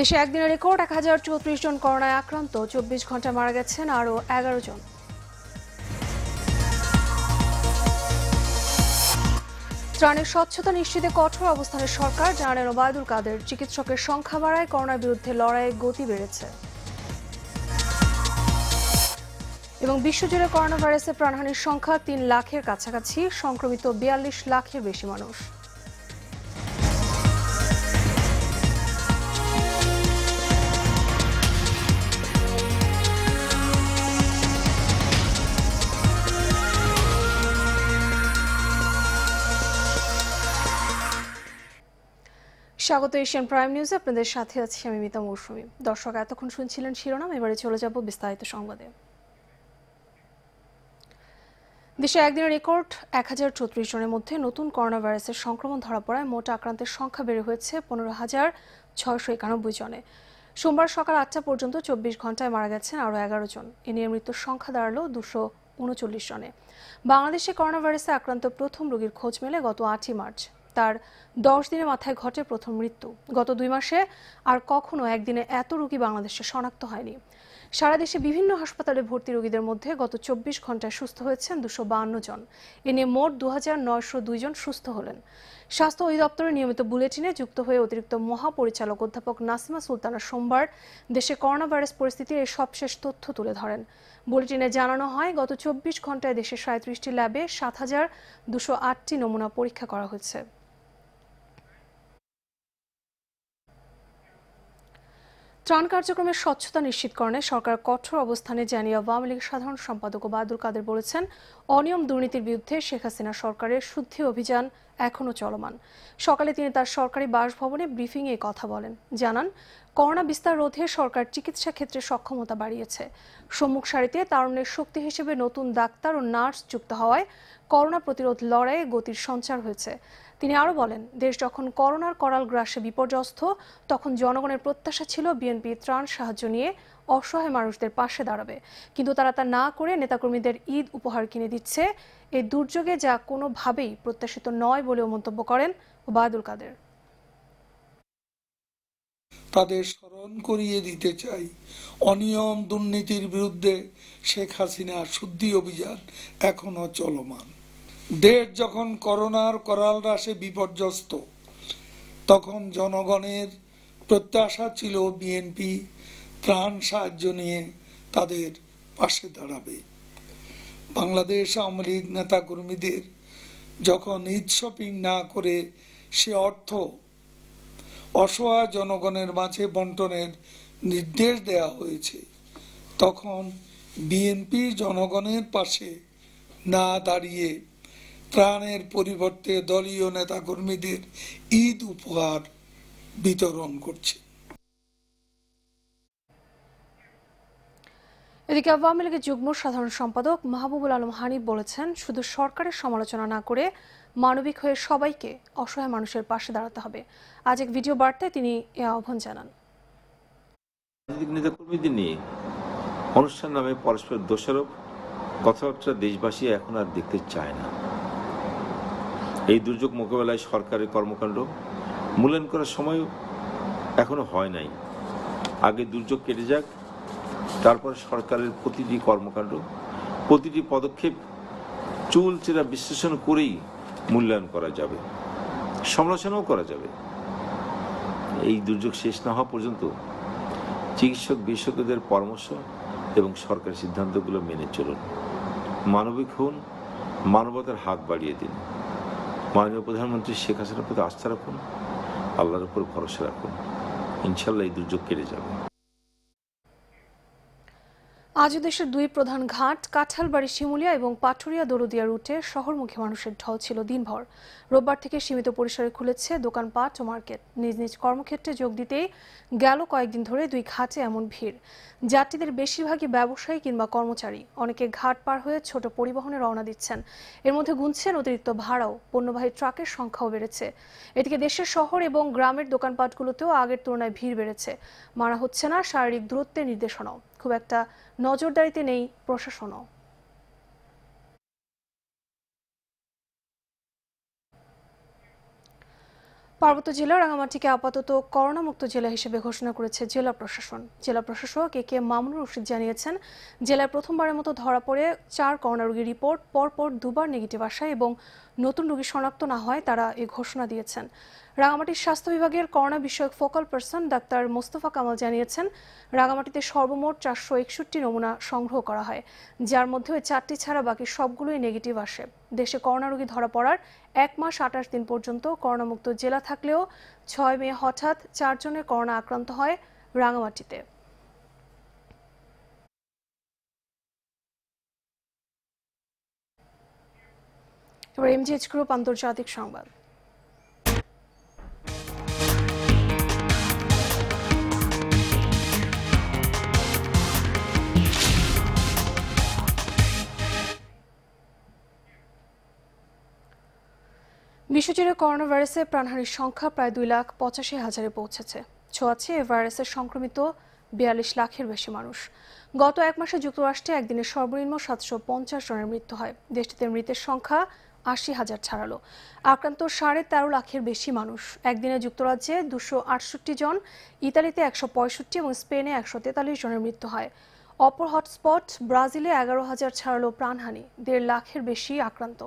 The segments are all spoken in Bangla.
দেশে একদিনের রেকর্ড এক হাজার চৌত্রিশ জন করোনায় আক্রান্ত চব্বিশ ঘন্টা মারা গেছেন আরও এগারো জন ত্রাণের স্বচ্ছতা নিশ্চিতে কঠোর অবস্থানে সরকার জানালেন ওবায়দুল কাদের চিকিৎসকের সংখ্যা বাড়ায় করোনার বিরুদ্ধে লড়াইয়ে গতি বেড়েছে এবং বিশ্বজুড়ে করোনা ভাইরাসে প্রাণহানির সংখ্যা তিন লাখের কাছাকাছি সংক্রমিত বিয়াল্লিশ লাখের বেশি মানুষ স্বাগত এশিয়ান প্রাইম নিউজে আপনাদের সাথে আছি আমি মিতা মৌসুমী দর্শক এতক্ষণ শুনছিলেন শিরোনাম এবারে চলে যাব বিস্তারিত সংবাদে দেশে একদিনের রেকর্ড এক হাজার চৌত্রিশ জনের মধ্যে নতুন করোনা ভাইরাসের সংক্রমণ ধরা পড়ায় মোট আক্রান্তের সংখ্যা বেড়ে হয়েছে পনেরো হাজার ছয়শো একানব্বই জনে সোমবার সকাল আটটা পর্যন্ত চব্বিশ ঘন্টায় মারা গেছেন আরও এগারো জন এ নিয়ে মৃত্যুর সংখ্যা দাঁড়ালো দুশো উনচল্লিশ জনে বাংলাদেশে করোনা ভাইরাসে আক্রান্ত প্রথম রোগীর খোঁজ মেলে গত আটই মার্চ তার দশ দিনের মাথায় ঘটে প্রথম মৃত্যু গত দুই মাসে আর কখনো একদিনে এত রোগী বাংলাদেশে শনাক্ত হয়নি সারা দেশে বিভিন্ন হাসপাতালে ভর্তি রোগীদের মধ্যে গত চব্বিশ ঘন্টায় সুস্থ হয়েছেন দুশো জন এ নিয়ে মোট দু হাজার নয়শো জন সুস্থ হলেন স্বাস্থ্য অধিদপ্তরের নিয়মিত বুলেটিনে যুক্ত হয়ে অতিরিক্ত মহাপরিচালক অধ্যাপক নাসিমা সুলতানা সোমবার দেশে করোনা ভাইরাস পরিস্থিতির এই সবশেষ তথ্য তুলে ধরেন বুলেটিনে জানানো হয় গত চব্বিশ ঘন্টায় দেশের সাঁত্রিশটি ল্যাবে সাত হাজার দুশো আটটি নমুনা পরীক্ষা করা হয়েছে ত্রাণ কার্যক্রমের স্বচ্ছতা নিশ্চিতকরণে সরকার কঠোর অবস্থানে জানিয়ে আওয়ামী লীগ সাধারণ সম্পাদক বাদুল কাদের বলেছেন অনিয়ম দুর্নীতির বিরুদ্ধে শেখ হাসিনা সরকারের শুদ্ধি অভিযান এখনও চলমান সকালে তিনি তার সরকারি বাসভবনে ব্রিফিংয়ে কথা বলেন জানান করোনা বিস্তার রোধে সরকার চিকিৎসা ক্ষেত্রে সক্ষমতা বাড়িয়েছে সম্মুখ সারিতে তারুণ্যের শক্তি হিসেবে নতুন ডাক্তার ও নার্স যুক্ত হওয়ায় করোনা প্রতিরোধ লড়াইয়ে গতির সঞ্চার হয়েছে তিনি আরও বলেন দেশ যখন করোনার করাল গ্রাসে বিপর্যস্ত তখন জনগণের প্রত্যাশা ছিল বিএনপি ত্রাণ সাহায্য নিয়ে অসহায় মানুষদের পাশে দাঁড়াবে কিন্তু তারা তা না করে নেতাকর্মীদের ঈদ উপহার কিনে দিচ্ছে এই দুর্যোগে যা কোনোভাবেই প্রত্যাশিত নয় বলেও মন্তব্য করেন ওবায়দুল কাদের তাদের স্মরণ করিয়ে দিতে চাই অনিয়ম দুর্নীতির বিরুদ্ধে শেখ হাসিনা শুদ্ধি অভিযান এখনো চলমান দেশ যখন করোনার করাল রাশে বিপর্যস্ত তখন জনগণের প্রত্যাশা ছিল বিএনপি ত্রাণ সাহায্য নিয়ে তাদের পাশে দাঁড়াবে বাংলাদেশ আওয়ামী লীগ নেতাকর্মীদের যখন ঈদ শপিং না করে সে অর্থ অসহায় জনগণের মাঝে বন্টনের নির্দেশ দেয়া হয়েছে তখন বিএনপি জনগণের পাশে না দাঁড়িয়ে প্রাণের পরিবর্তে দলীয় নেতাকর্মীদের ঈদ উপহার বিতরণ করছে এদিকে আওয়ামী লীগের যুগ্ম সাধারণ সম্পাদক মাহবুবুল আলম হানিফ বলেছেন শুধু সরকারের সমালোচনা না করে মানবিক হয়ে সবাইকে অসহায় মানুষের পাশে দাঁড়াতে হবে আজ এক ভিডিও বার্তায় তিনি এ আহ্বান জানান কর্মীদের নিয়ে অনুষ্ঠান নামে পরস্পর দোষারোপ কথাবার্তা দেশবাসী এখন আর দেখতে চায় না এই দুর্যোগ মোকাবেলায় সরকারের কর্মকাণ্ড মূল্যায়ন করার সময় এখনো হয় নাই আগে দুর্যোগ কেটে যাক তারপর সরকারের প্রতিটি কর্মকাণ্ড প্রতিটি পদক্ষেপ চুল চেরা বিশ্লেষণ করেই মূল্যায়ন করা যাবে সমালোচনাও করা যাবে এই দুর্যোগ শেষ না হওয়া পর্যন্ত চিকিৎসক বিশেষজ্ঞদের পরামর্শ এবং সরকারের সিদ্ধান্তগুলো মেনে চলুন মানবিক হন মানবতার হাত বাড়িয়ে দিন মাননীয় প্রধানমন্ত্রী শেখ হাসিনার প্রতি আস্থা রাখুন আল্লাহর উপর ভরসা রাখুন ইনশাল্লাহ এই দুর্যোগ কেটে যাবে আজ দেশের দুই প্রধান ঘাট কাঁঠালবাড়ি শিমুলিয়া এবং পাটুরিয়া দরুদিয়া রুটে শহরমুখী মানুষের ঢল ছিল দিনভর রোববার থেকে সীমিত পরিসরে খুলেছে দোকানপাট ও মার্কেট নিজ নিজ কর্মক্ষেত্রে যোগ দিতেই গেল কয়েকদিন ধরে দুই ঘাটে এমন ভিড় যাত্রীদের বেশিরভাগই ব্যবসায়ী কিংবা কর্মচারী অনেকে ঘাট পার হয়ে ছোট পরিবহনে রওনা দিচ্ছেন এর মধ্যে গুনছেন অতিরিক্ত ভাড়াও পণ্যবাহী ট্রাকের সংখ্যাও বেড়েছে এদিকে দেশের শহর এবং গ্রামের দোকানপাটগুলোতেও আগের তুলনায় ভিড় বেড়েছে মারা হচ্ছে না শারীরিক দূরত্বের নির্দেশনাও খুব একটা নজরদারিতে নেই প্রশাসনও পার্বত্য জেলা রাঙামাটিকে আপাতত করোনামুক্ত জেলা হিসেবে ঘোষণা করেছে জেলা প্রশাসন জেলা প্রশাসক এ কে মামুনুর রশিদ জানিয়েছেন জেলায় প্রথমবারের মতো ধরা পড়ে চার করোনা রোগীর রিপোর্ট পরপর দুবার নেগেটিভ আসায় এবং নতুন রোগী শনাক্ত না হয় তারা এ ঘোষণা দিয়েছেন রাঙামাটির স্বাস্থ্য বিভাগের করোনা বিষয়ক focal person doctor Mostafa Kamal জানিয়েছেন রাঙামাটিতে সর্বমোট চারশো একষট্টি নমুনা সংগ্রহ করা হয় যার মধ্যে ওই চারটি ছাড়া বাকি সবগুলোই নেগেটিভ আসে দেশে করোনা রোগী ধরা পড়ার এক মাস আঠাশ দিন পর্যন্ত করোনামুক্ত জেলা থাকলেও ছয় মে হঠাৎ চারজনের করোনা আক্রান্ত হয় রাঙামাটিতে এবার এমজিএচ গ্রুপ আন্তর্জাতিক সংবাদ বিশ্বজুড়ে করোনা ভাইরাসে প্রাণহানির সংখ্যা প্রায় দুই লাখ পঁচাশি হাজারে পৌঁছেছে ছোঁয়াচ্ছে এ ভাইরাসে সংক্রমিত বিয়াল্লিশ লাখের বেশি মানুষ গত এক মাসে যুক্তরাষ্ট্রে একদিনে সর্বনিম্ন সাতশো পঞ্চাশ জনের মৃত্যু হয় দেশটিতে মৃতের সংখ্যা আশি হাজার ছাড়ালো আক্রান্ত সাড়ে তেরো লাখের বেশি মানুষ একদিনে যুক্তরাজ্যে দুশো আটষট্টি জন ইতালিতে একশো পঁয়ষট্টি এবং স্পেনে একশো তেতাল্লিশ জনের মৃত্যু হয় অপর হটস্পট ব্রাজিলে এগারো হাজার ছাড়ালো প্রাণহানি দেড় লাখের বেশি আক্রান্ত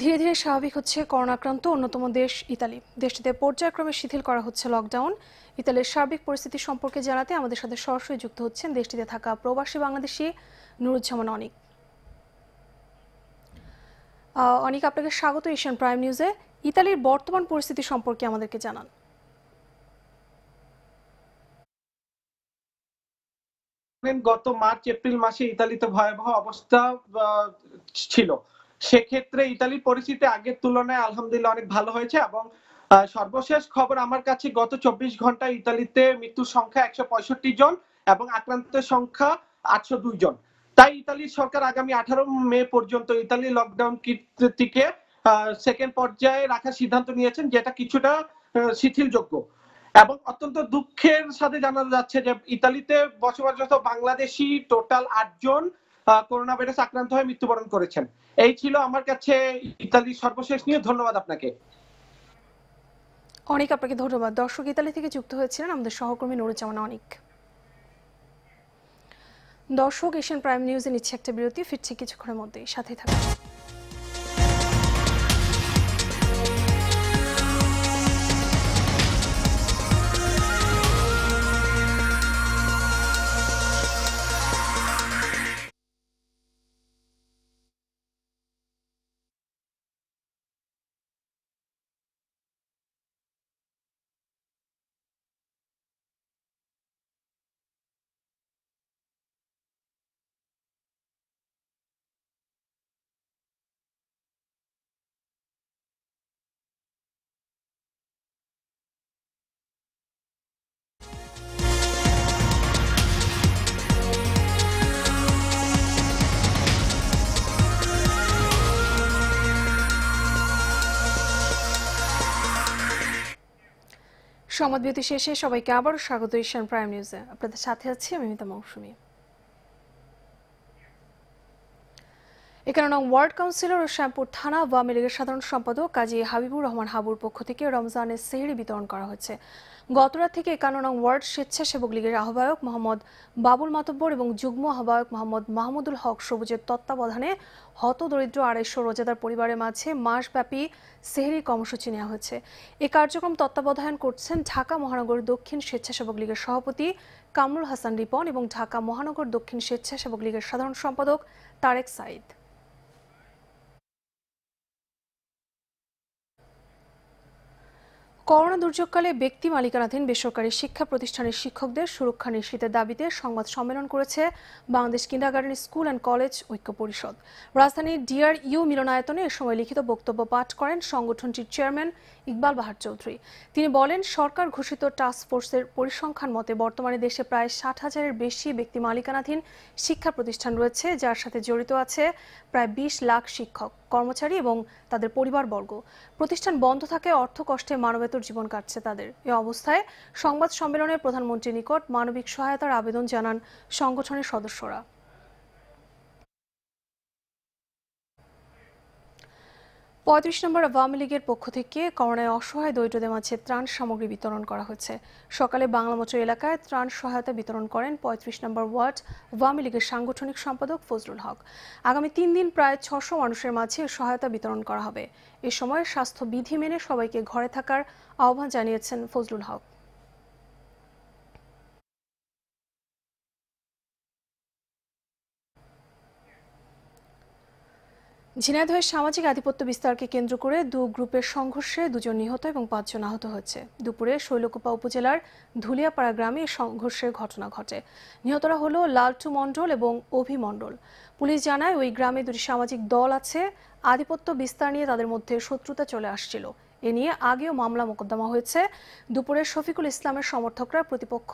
ধীরে ধীরে স্বাভাবিক হচ্ছে করোনা আক্রান্ত অন্যতম দেশ ইতালি দেশটিতে পর্যায়ক্রমে শিথিল করা হচ্ছে লকডাউন ইতালির সার্বিক পরিস্থিতি সম্পর্কে জানাতে আমাদের সাথে সরাসরি যুক্ত হচ্ছেন দেশটিতে থাকা প্রবাসী বাংলাদেশি নুরুজ্জামান অনিক অনিক আপনাকে স্বাগত এশিয়ান প্রাইম নিউজে ইতালির বর্তমান পরিস্থিতি সম্পর্কে আমাদেরকে জানান গত মার্চ এপ্রিল মাসে ইতালিতে ভয়াবহ অবস্থা ছিল সেক্ষেত্রে ইতালির পরিস্থিতি আগের তুলনায় আলহামদুলিল্লাহ অনেক ভালো হয়েছে এবং সর্বশেষ খবর আমার কাছে গত চব্বিশ ঘন্টা ইতালিতে মৃত্যুর সংখ্যা একশো পঁয়ষট্টি জন এবং আক্রান্তের সংখ্যা আটশো দুই জন তাই ইতালির সরকার আগামী আঠারো মে পর্যন্ত ইতালি লকডাউন কীর্তিকে সেকেন্ড পর্যায়ে রাখার সিদ্ধান্ত নিয়েছেন যেটা কিছুটা শিথিলযোগ্য এবং অত্যন্ত দুঃখের সাথে জানানো যাচ্ছে যে ইতালিতে বসবাসরত বাংলাদেশি টোটাল আটজন জন করোনা ভাইরাস আক্রান্ত হয়ে মৃত্যুবরণ করেছেন এই ছিল আমার কাছে ইতালির সর্বশেষ নিয়ে ধন্যবাদ আপনাকে অনেক আপনাকে ধন্যবাদ দর্শক ইতালি থেকে যুক্ত হয়েছিলেন আমাদের সহকর্মী নুরুজ্জামান অনেক দর্শক এশিয়ান প্রাইম নিউজে নিচ্ছে একটা বিরতি ফিরছে কিছুক্ষণের মধ্যে সাথে থাকুন সংবাদ বিরতি শেষে সবাইকে আবার স্বাগত ঈশান প্রাইম নিউজে আপনাদের সাথে আছি আমি মিতা মৌসুমী এখানে নং ওয়ার্ড কাউন্সিলর ও শ্যামপুর থানা আওয়ামী লীগের সাধারণ সম্পাদক কাজী হাবিবুর রহমান হাবুর পক্ষ থেকে রমজানের সেহরি বিতরণ করা হয়েছে গতরাত থেকে একান্ন নং ওয়ার্ড স্বেচ্ছাসেবক লীগের আহ্বায়ক মোহাম্মদ বাবুল মাতব্বর এবং যুগ্ম আহ্বায়ক মোহাম্মদ মাহমুদুল হক সবুজের তত্ত্বাবধানে হত দরিদ্র আড়াইশো রোজাদার পরিবারের মাঝে মাসব্যাপী সেহরি কর্মসূচি নেওয়া হয়েছে এ কার্যক্রম তত্ত্বাবধান করছেন ঢাকা মহানগর দক্ষিণ স্বেচ্ছাসেবক লীগের সভাপতি কামরুল হাসান রিপন এবং ঢাকা মহানগর দক্ষিণ স্বেচ্ছাসেবক লীগের সাধারণ সম্পাদক তারেক সাইদ করোনা দুর্যোগকালে ব্যক্তি মালিকানাধীন বেসরকারি শিক্ষা প্রতিষ্ঠানের শিক্ষকদের সুরক্ষা নিশ্চিতের দাবিতে সংবাদ সম্মেলন করেছে Bangladesh kindergarten school and college ঐক্য পরিষদ রাজধানীর ডিআর ইউ মিলনায়তনে এ সময় লিখিত বক্তব্য পাঠ করেন সংগঠনটির চেয়ারম্যান ইকবাল বাহার চৌধুরী তিনি বলেন সরকার ঘোষিত টাস্ক ফোর্সের পরিসংখ্যান মতে বর্তমানে দেশে প্রায় ষাট হাজারের বেশি ব্যক্তি মালিকানাধীন শিক্ষা প্রতিষ্ঠান রয়েছে যার সাথে জড়িত আছে প্রায় বিশ লাখ শিক্ষক কর্মচারী এবং তাদের পরিবারবর্গ প্রতিষ্ঠান বন্ধ থাকে অর্থ কষ্টে মানবেতর জীবন কাটছে তাদের এ অবস্থায় সংবাদ সম্মেলনে প্রধানমন্ত্রীর নিকট মানবিক সহায়তার আবেদন জানান সংগঠনের সদস্যরা পঁয়ত্রিশ নম্বর আওয়ামী লীগের পক্ষ থেকে করোনায় অসহায় দরিদ্রদের মাঝে ত্রাণ সামগ্রী বিতরণ করা হচ্ছে সকালে বাংলামোচর এলাকায় ত্রাণ সহায়তা বিতরণ করেন পঁয়ত্রিশ নম্বর ওয়ার্ড আওয়ামী লীগের সাংগঠনিক সম্পাদক ফজলুল হক আগামী তিন দিন প্রায় ছশো মানুষের মাঝে সহায়তা বিতরণ করা হবে এ সময় স্বাস্থ্য বিধি মেনে সবাইকে ঘরে থাকার আহ্বান জানিয়েছেন ফজলুল হক ঝিনাইদহের সামাজিক আধিপত্য বিস্তারকে কেন্দ্র করে দু গ্রুপের সংঘর্ষে দুজন নিহত এবং পাঁচজন আহত হয়েছে দুপুরে শৈলকুপা উপজেলার ধুলিয়াপাড়া গ্রামে সংঘর্ষের ঘটনা ঘটে নিহতরা হল লালটু মণ্ডল এবং অভি মণ্ডল পুলিশ জানায় ওই গ্রামে দুটি সামাজিক দল আছে আধিপত্য বিস্তার নিয়ে তাদের মধ্যে শত্রুতা চলে আসছিল এ নিয়ে আগেও মামলা মোকদ্দমা হয়েছে দুপুরে শফিকুল ইসলামের সমর্থকরা প্রতিপক্ষ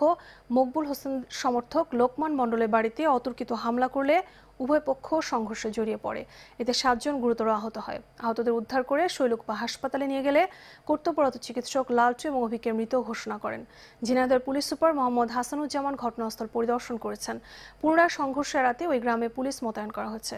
মকবুল হোসেন সমর্থক লোকমান মণ্ডলের বাড়িতে অতর্কিত হামলা করলে উভয় পক্ষ সংঘর্ষে জড়িয়ে পড়ে এতে সাতজন গুরুতর আহত হয় আহতদের উদ্ধার করে শৈলকুপা হাসপাতালে নিয়ে গেলে কর্তব্যরত চিকিৎসক লালচু এবং অভিকে মৃত ঘোষণা করেন ঝিনাইদহের পুলিশ সুপার মোহাম্মদ হাসানুজ্জামান ঘটনাস্থল পরিদর্শন করেছেন পুনরায় সংঘর্ষ এড়াতে ওই গ্রামে পুলিশ মোতায়েন করা হচ্ছে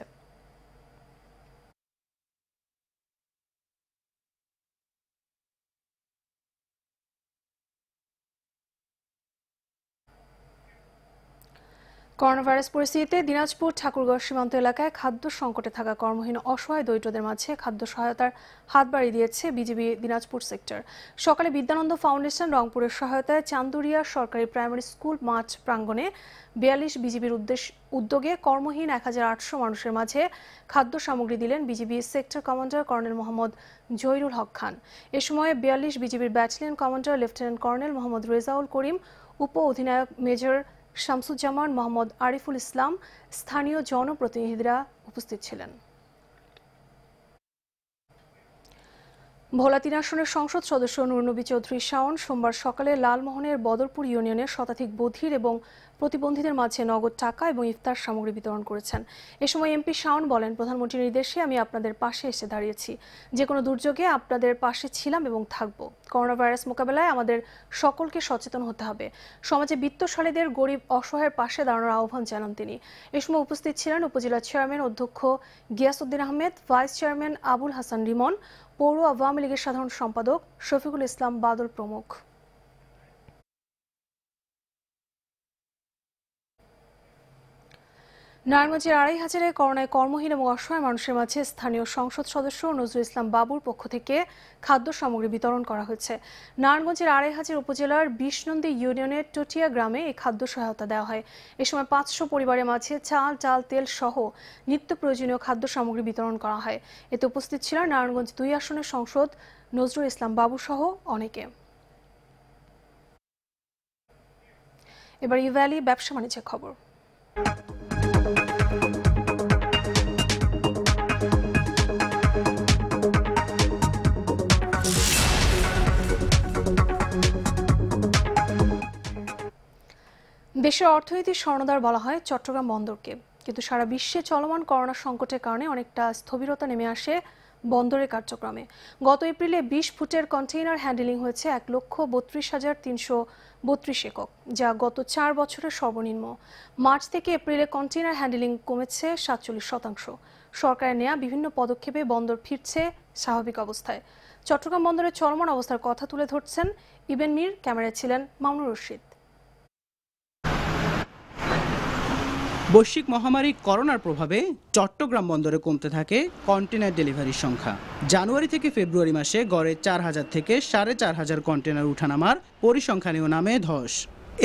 করোনাভাইরাস পরিস্থিতিতে দিনাজপুর ঠাকুরগড় সীমান্ত এলাকায় খাদ্য সংকটে থাকা কর্মহীন অসহায় দরিদ্রদের মাঝে খাদ্য সহায়তার হাত বাড়িয়ে দিয়েছে বিজিবি দিনাজপুর সেক্টর সকালে বিদ্যানন্দ ফাউন্ডেশন রংপুরের সহায়তায় চান্দুরিয়া সরকারি প্রাইমারি স্কুল মাঠ প্রাঙ্গণে বিয়াল্লিশ বিজিবির উদ্দেশ্য উদ্যোগে কর্মহীন এক মানুষের মাঝে খাদ্য সামগ্রী দিলেন BGB sector commander colonel Mohammad Zahirul Haque Khan এ সময় বিয়াল্লিশ বিজিবির battalion commander lieutenant colonel Mohammad Rezaul Karim উপ অধিনায়ক মেজর শামসুজ্জামান মোহাম্মদ আরিফুল ইসলাম স্থানীয় জনপ্রতিনিধিরা উপস্থিত ছিলেন ভোলা তিন আসনের সংসদ সদস্য নুরনবী চৌধুরী শাওন সোমবার সকালে লালমোহনের বদরপুর ইউনিয়নের শতাধিক বধির এবং প্রতিবন্ধীদের মাঝে নগদ টাকা এবং ইফতার সামগ্রী বিতরণ করেছেন এ সময় এমপি শাওন বলেন প্রধানমন্ত্রীর নির্দেশে আমি আপনাদের পাশে এসে দাঁড়িয়েছি যে কোনো দুর্যোগে আপনাদের পাশে ছিলাম এবং থাকব করোনা ভাইরাস মোকাবেলায় আমাদের সকলকে সচেতন হতে হবে সমাজে বিত্তশালীদের গরিব অসহায়ের পাশে দাঁড়ানোর আহ্বান জানান তিনি এ সময় উপস্থিত ছিলেন উপজেলা চেয়ারম্যান অধ্যক্ষ গিয়াসউদ্দিন আহমেদ ভাইস চেয়ারম্যান আবুল হাসান রিমন পৌর আওয়ামী লীগের সাধারণ সম্পাদক শফিকুল ইসলাম বাদল প্রমুখ নারায়ণগঞ্জের আড়াই হাজারে করোনায় কর্মহীন এবং অসহায় মানুষের মাঝে স্থানীয় সংসদ সদস্য নজরুল ইসলাম বাবুর পক্ষ থেকে খাদ্য সামগ্রী বিতরণ করা হয়েছে নারায়ণগঞ্জের আড়াই হাজার উপজেলার বিষ্ণন্দী ইউনিয়নের টটিয়া গ্রামে এই খাদ্য সহায়তা দেওয়া হয় এ সময় পাঁচশো পরিবারের মাঝে চাল ডাল তেল সহ নিত্য প্রয়োজনীয় খাদ্য সামগ্রী বিতরণ করা হয় এতে উপস্থিত ছিলেন নারায়ণগঞ্জ দুই আসনের সংসদ নজরুল ইসলাম বাবু সহ অনেকে এবার ভ্যালি ব্যবসা বাণিজ্যের খবর দেশের অর্থনীতির স্বর্ণদার বলা হয় চট্টগ্রাম বন্দরকে কিন্তু সারা বিশ্বে চলমান করোনা সংকটের কারণে অনেকটা স্থবিরতা নেমে আসে বন্দরের কার্যক্রমে গত এপ্রিলে বিশ ফুটের কন্টেইনার হ্যান্ডেলিং হয়েছে এক লক্ষ বত্রিশ হাজার তিনশো বত্রিশ একক যা গত চার বছরের সর্বনিম্ন মার্চ থেকে এপ্রিলে কন্টেইনার হ্যান্ডেলিং কমেছে সাতচল্লিশ শতাংশ সরকারের নেয়া বিভিন্ন পদক্ষেপে বন্দর ফিরছে স্বাভাবিক অবস্থায় চট্টগ্রাম বন্দরের চলমান অবস্থার কথা তুলে ধরছেন ইবেন মির ক্যামেরায় ছিলেন মামুনুর রশিদ বৈশ্বিক মহামারী করোনার প্রভাবে চট্টগ্রাম বন্দরে কমতে থাকে কন্টেনার ডেলিভারির সংখ্যা জানুয়ারি থেকে ফেব্রুয়ারি মাসে গড়ে চার হাজার থেকে সাড়ে চার হাজার কন্টেনার উঠানামার পরিসংখ্যানীয় নামে ধস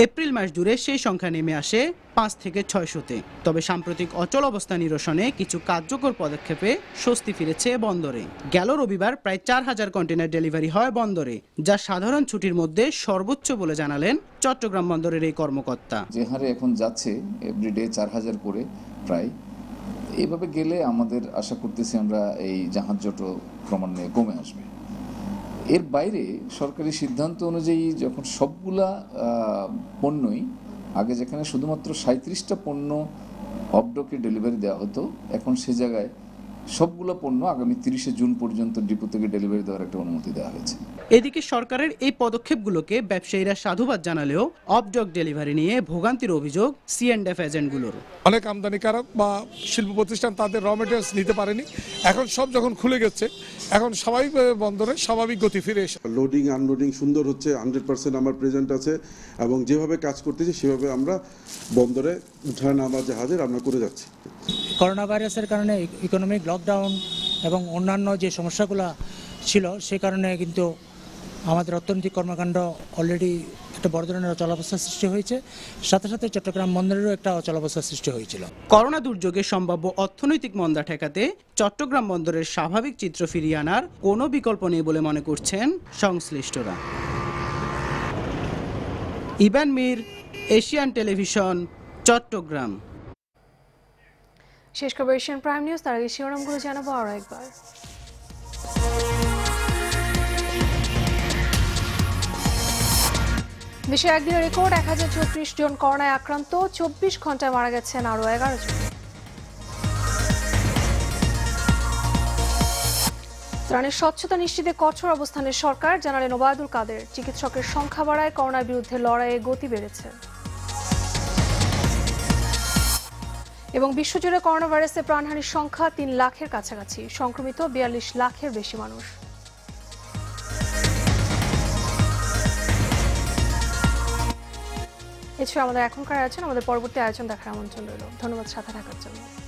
এপ্রিল মাস জুড়ে সেই সংখ্যা নেমে আসে পাঁচ থেকে ছয়শতে তবে সাম্প্রতিক অচল অবস্থা নিরসনে কিছু কার্যকর পদক্ষেপে স্বস্তি ফিরেছে বন্দরে গেল রবিবার প্রায় চার হাজার কন্টেনার ডেলিভারি হয় বন্দরে যা সাধারণ ছুটির মধ্যে সর্বোচ্চ বলে জানালেন চট্টগ্রাম বন্দরের এই কর্মকর্তা যে হারে এখন যাচ্ছে এভরিডে চার হাজার করে প্রায় এভাবে গেলে আমাদের আশা করতেছি আমরা এই জাহাজ জট ক্রমান্বয়ে কমে আসবে এর বাইরে সরকারি সিদ্ধান্ত অনুযায়ী যখন সবগুলা পণ্যই আগে যেখানে শুধুমাত্র সাঁত্রিশটা পণ্য অবডকে ডেলিভারি দেওয়া হতো এখন সে জায়গায় সবগুলো পণ্য আগামী তিরিশে জুন পর্যন্ত ডিপো থেকে ডেলিভারি দেওয়ার একটা অনুমতি দেওয়া হয়েছে এদিকে সরকারের এই পদক্ষেপগুলোকে ব্যবসায়ীরা সাধুবাদ জানালেও অবজগ ডেলিভারি নিয়ে ভোগান্তির অভিযোগ সিএনডএফ এজেন্টগুলোর অনেক আমদানিকারক বা শিল্প প্রতিষ্ঠান তাদের র মেটেরিয়ালস নিতে পারেনি এখন সব যখন খুলে গেছে এখন স্বাভাবিকভাবে বন্দরে স্বাভাবিক গতি ফিরে এসে লোডিং আনলোডিং সুন্দর হচ্ছে হান্ড্রেড পার্সেন্ট আমার প্রেজেন্ট আছে এবং যেভাবে কাজ করতেছি সেভাবে আমরা বন্দরে উঠানামা জাহাজে রান্না করে যাচ্ছি করোনা ভাইরাসের কারণে ইকোনমিক লস লকডাউন এবং অন্যান্য যে সমস্যাগুলো ছিল সে কারণে কিন্তু আমাদের অর্থনৈতিক কর্মকাণ্ড অলরেডি একটা বড় ধরনের অচলাবস্থার সৃষ্টি হয়েছে সাথে সাথে চট্টগ্রাম বন্দরেরও একটা অচলাবস্থার সৃষ্টি হয়েছিল করোনা দুর্যোগে সম্ভাব্য অর্থনৈতিক মন্দা ঠেকাতে চট্টগ্রাম বন্দরের স্বাভাবিক চিত্র ফিরিয়ে আনার কোনো বিকল্প নেই বলে মনে করছেন সংশ্লিষ্টরা ইবান মীর এশিয়ান টেলিভিশন চট্টগ্রাম শেষ খবর এশিয়ান প্রাইম নিউজ তার আগে শিরোনামগুলো জানাবো আরও একবার বিশ্বের একদিনের রেকর্ড এক হাজার চৌত্রিশ জন করোনায় আক্রান্ত চব্বিশ ঘন্টায় মারা গেছেন আরও এগারো জন ত্রাণের স্বচ্ছতা নিশ্চিতে কঠোর অবস্থানের সরকার জানালেন ওবায়দুল কাদের চিকিৎসকের সংখ্যা বাড়ায় করোনার বিরুদ্ধে লড়াইয়ে গতি বেড়েছে এবং বিশ্বজুড়ে করোনা ভাইরাসে প্রাণহানির সংখ্যা তিন লাখের কাছাকাছি সংক্রমিত বিয়াল্লিশ লাখের বেশি মানুষ এছাড়া আমাদের এখনকার আয়োজন আমাদের পরবর্তী আয়োজন দেখার আমন্ত্রণ রইল ধন্যবাদ সাথে থাকার জন্য